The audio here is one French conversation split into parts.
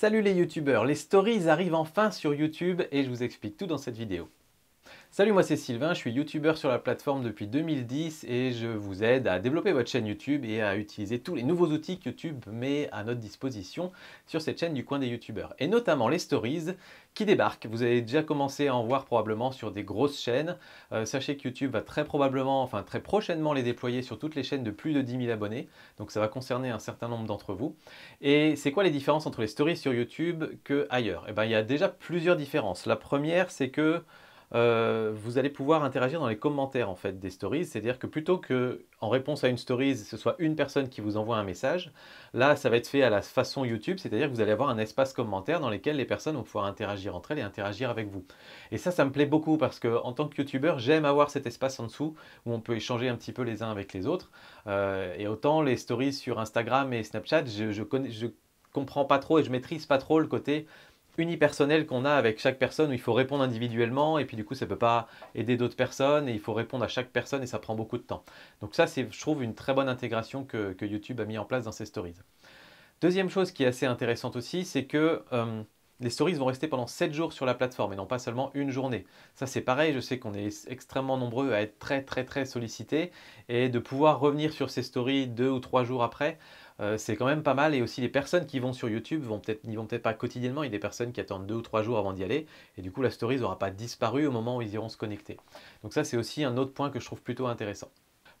Salut les youtubeurs, les stories arrivent enfin sur YouTube et je vous explique tout dans cette vidéo. Salut, moi c'est Sylvain, je suis youtubeur sur la plateforme depuis 2010 et je vous aide à développer votre chaîne YouTube et à utiliser tous les nouveaux outils que YouTube met à notre disposition sur cette chaîne du coin des youtubeurs et notamment les stories qui débarquent. Vous avez déjà commencé à en voir probablement sur des grosses chaînes. Euh, sachez que YouTube va très probablement, enfin très prochainement les déployer sur toutes les chaînes de plus de 10 000 abonnés. Donc ça va concerner un certain nombre d'entre vous. Et c'est quoi les différences entre les stories sur YouTube que ailleurs Eh bien il y a déjà plusieurs différences. La première c'est que euh, vous allez pouvoir interagir dans les commentaires en fait des stories. C'est-à-dire que plutôt que en réponse à une story, ce soit une personne qui vous envoie un message, là ça va être fait à la façon YouTube, c'est-à-dire que vous allez avoir un espace commentaire dans lequel les personnes vont pouvoir interagir entre elles et interagir avec vous. Et ça, ça me plaît beaucoup parce que en tant que youtubeur, j'aime avoir cet espace en dessous où on peut échanger un petit peu les uns avec les autres. Euh, et autant les stories sur Instagram et Snapchat, je, je, comprends pas trop et je maîtrise pas trop le côté unipersonnel qu'on a avec chaque personne où il faut répondre individuellement et puis du coup ça peut pas aider d'autres personnes et il faut répondre à chaque personne et ça prend beaucoup de temps. Donc ça c'est je trouve une très bonne intégration que, YouTube a mis en place dans ses stories. Deuxième chose qui est assez intéressante aussi c'est que euh, les stories vont rester pendant 7 jours sur la plateforme et non pas seulement une journée. Ça c'est pareil, je sais qu'on est extrêmement nombreux à être très très très sollicités et de pouvoir revenir sur ces stories 2 ou 3 jours après, euh, c'est quand même pas mal et aussi les personnes qui vont sur YouTube vont être n'y vont peut-être pas quotidiennement, il y a des personnes qui attendent 2 ou 3 jours avant d'y aller et du coup la story n'aura pas disparu au moment où ils iront se connecter. Donc ça c'est aussi un autre point que je trouve plutôt intéressant.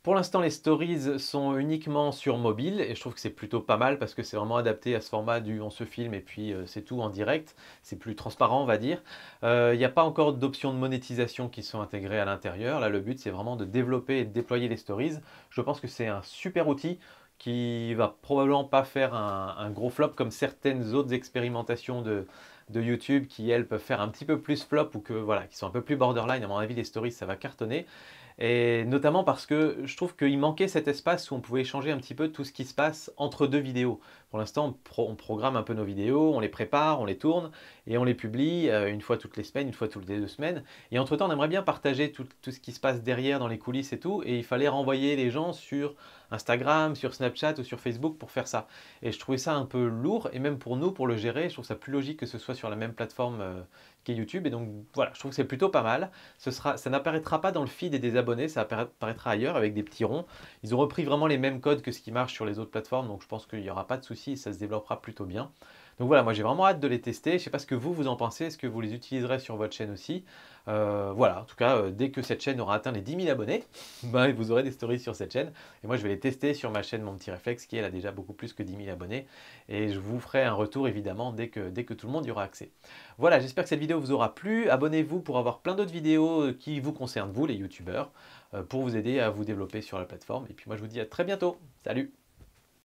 Pour l'instant, les stories sont uniquement sur mobile et je trouve que c'est plutôt pas mal parce que c'est vraiment adapté à ce format du on se filme et puis euh, c'est tout en direct. C'est plus transparent, on va dire. Euh, il n'y a pas encore d'options de monétisation qui sont intégrées à l'intérieur. Là, le but, c'est vraiment de développer et de déployer les stories. Je pense que c'est un super outil qui va probablement pas faire un gros flop comme certaines autres expérimentations de, de YouTube qui, elles, peuvent faire un petit peu plus flop ou que, voilà, qui sont un peu plus borderline. À mon avis, les stories, ça va cartonner. Et notamment parce que je trouve qu'il manquait cet espace où on pouvait échanger un petit peu tout ce qui se passe entre deux vidéos. Pour l'instant, on, programme un peu nos vidéos, on les prépare, on les tourne et on les publie euh, une fois toutes les semaines, une fois toutes les deux semaines. Et entre-temps, on aimerait bien partager tout, tout, ce qui se passe derrière dans les coulisses et tout. Et il fallait renvoyer les gens sur Instagram, sur Snapchat ou sur Facebook pour faire ça. Et je trouvais ça un peu lourd. Et même pour nous, pour le gérer, je trouve ça plus logique que ce soit sur la même plateforme euh, que YouTube. Et donc voilà, je trouve que c'est plutôt pas mal. Ce sera, ça n'apparaîtra pas dans le feed des abonnés, ça apparaîtra ailleurs avec des petits ronds. Ils ont repris vraiment les mêmes codes que ce qui marche sur les autres plateformes, donc je pense qu'il n'y aura pas de souci, ça se développera plutôt bien. Donc voilà, moi j'ai vraiment hâte de les tester. Je ne sais pas ce que vous, vous en pensez. Est-ce que vous les utiliserez sur votre chaîne aussi euh, Voilà, en tout cas, euh, dès que cette chaîne aura atteint les 10 000 abonnés, bah, vous aurez des stories sur cette chaîne. Et moi, je vais les tester sur ma chaîne Mon Petit Réflexe, qui elle a déjà beaucoup plus que 10 000 abonnés. Et je vous ferai un retour, évidemment, dès que, dès que tout le monde y aura accès. Voilà, j'espère que cette vidéo vous aura plu. Abonnez-vous pour avoir plein d'autres vidéos euh, qui vous concernent, vous, les youtubeurs, pour vous aider à vous développer sur la plateforme. Et puis moi, je vous dis à très bientôt. Salut